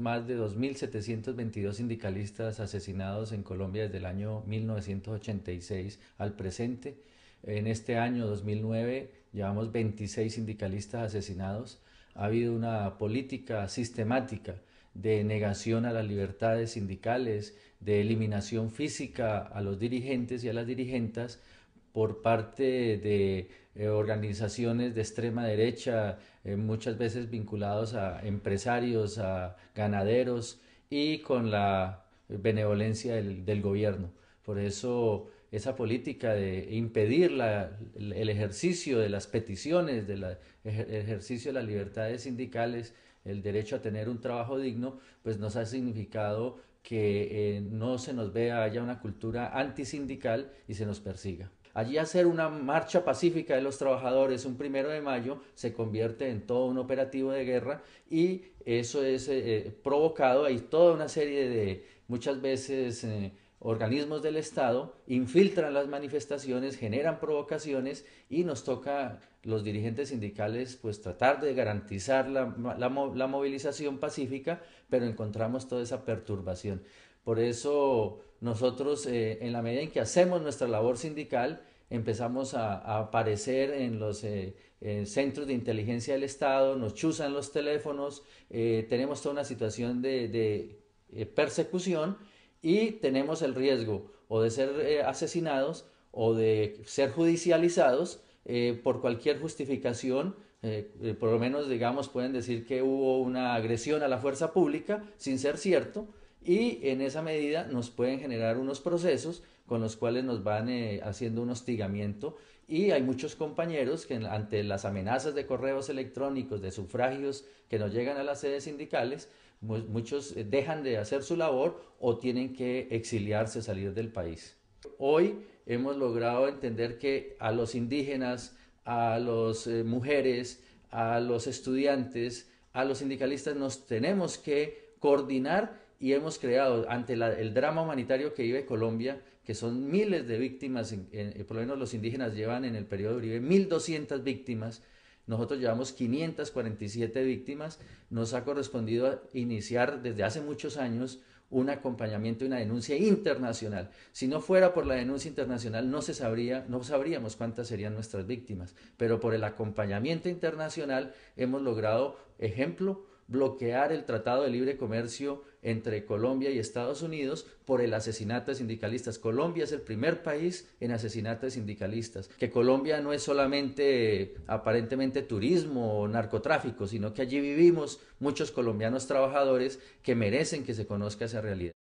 más de 2.722 sindicalistas asesinados en Colombia desde el año 1986 al presente. En este año 2009 llevamos 26 sindicalistas asesinados. Ha habido una política sistemática de negación a las libertades sindicales, de eliminación física a los dirigentes y a las dirigentas por parte de eh, organizaciones de extrema derecha, eh, muchas veces vinculados a empresarios, a ganaderos y con la benevolencia del, gobierno. Por eso esa política de impedir el, ejercicio de las peticiones, del ejercicio de las libertades sindicales, el derecho a tener un trabajo digno, pues nos ha significado que eh, no se nos vea, haya una cultura antisindical y se nos persiga. Allí hacer una marcha pacífica de los trabajadores un primero de mayo se convierte en todo un operativo de guerra y eso es eh, eh, provocado, hay toda una serie de muchas veces eh, organismos del Estado infiltran las manifestaciones, generan provocaciones y nos toca los dirigentes sindicales pues tratar de garantizar la, la movilización pacífica, pero encontramos toda esa perturbación. Por eso nosotros, eh, en la medida en que hacemos nuestra labor sindical, empezamos a, aparecer en los eh, centros de inteligencia del Estado, nos chuzan los teléfonos, eh, tenemos toda una situación de, persecución y tenemos el riesgo o de ser asesinados o de ser judicializados por cualquier justificación por lo menos digamos pueden decir que hubo una agresión a la fuerza pública sin ser cierto y en esa medida nos pueden generar unos procesos con los cuales nos van eh, haciendo un hostigamiento y hay muchos compañeros que ante las amenazas de correos electrónicos, de sufragios que nos llegan a las sedes sindicales, muchos eh, dejan de hacer su labor o tienen que exiliarse, salir del país. Hoy hemos logrado entender que a los indígenas, a las eh, mujeres, a los estudiantes, a los sindicalistas nos tenemos que coordinar y hemos creado ante el drama humanitario que vive Colombia, que son miles de víctimas, eh, por lo menos los indígenas llevan en el periodo de Uribe 1.200 víctimas, nosotros llevamos 547 víctimas, nos ha correspondido iniciar desde hace muchos años un acompañamiento y una denuncia internacional. Si no fuera por la denuncia internacional, no se sabría, no sabríamos cuántas serían nuestras víctimas, pero por el acompañamiento internacional hemos logrado, ejemplo, bloquear el Tratado de Libre Comercio entre Colombia y Estados Unidos por el asesinato de sindicalistas. Colombia es el primer país en asesinato de sindicalistas. Que Colombia no es solamente aparentemente turismo o narcotráfico, sino que allí vivimos muchos colombianos trabajadores que merecen que se conozca esa realidad.